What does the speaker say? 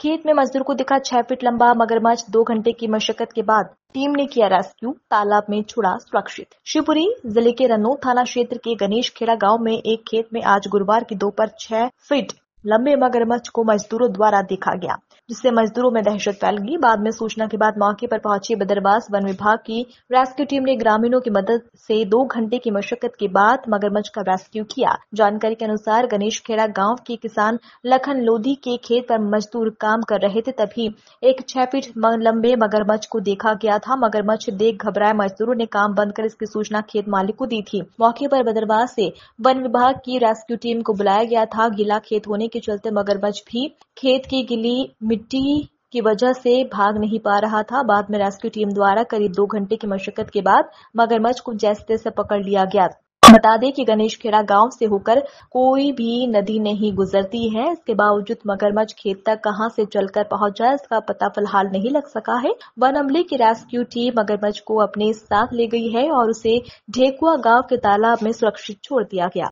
खेत में मजदूर को दिखा छह फीट लंबा मगरमच्छ दो घंटे की मशक्कत के बाद टीम ने किया रेस्क्यू तालाब में छुड़ा सुरक्षित शिवपुरी जिले के रनोद थाना क्षेत्र के गणेश खेड़ा गांव में एक खेत में आज गुरुवार की दोपहर छह फीट लंबे मगरमच्छ को मजदूरों द्वारा देखा गया जिससे मजदूरों में दहशत फैल गई बाद में सूचना के बाद मौके पर पहुंची बदरवास वन विभाग की रेस्क्यू टीम ने ग्रामीणों की मदद से दो घंटे की मशक्कत के बाद मगरमच्छ का रेस्क्यू किया जानकारी के अनुसार गणेश खेड़ा गाँव के किसान लखन लोधी के खेत पर मजदूर काम कर रहे थे तभी एक छह फीट लंबे मगरमच्छ को देखा गया था मगरमच्छ देख घबराए मजदूरों ने काम बंद कर इसकी सूचना खेत मालिक को दी थी मौके पर बदरवास से वन विभाग की रेस्क्यू टीम को बुलाया गया था गीला खेत होने के चलते मगरमच्छ भी खेत की गिली मिट्टी की वजह से भाग नहीं पा रहा था बाद में रेस्क्यू टीम द्वारा करीब दो घंटे की मशक्कत के बाद मगरमच्छ को जैसे तैसे पकड़ लिया गया बता दें कि गणेश खेड़ा गांव से होकर कोई भी नदी नहीं गुजरती है इसके बावजूद मगरमच्छ खेत तक कहां से चलकर जाए इसका पता फिलहाल नहीं लग सका है वन अमले की रेस्क्यू टीम मगरमच्छ को अपने साथ ले गई है और उसे ढेकुआ गांव के तालाब में सुरक्षित छोड़ दिया गया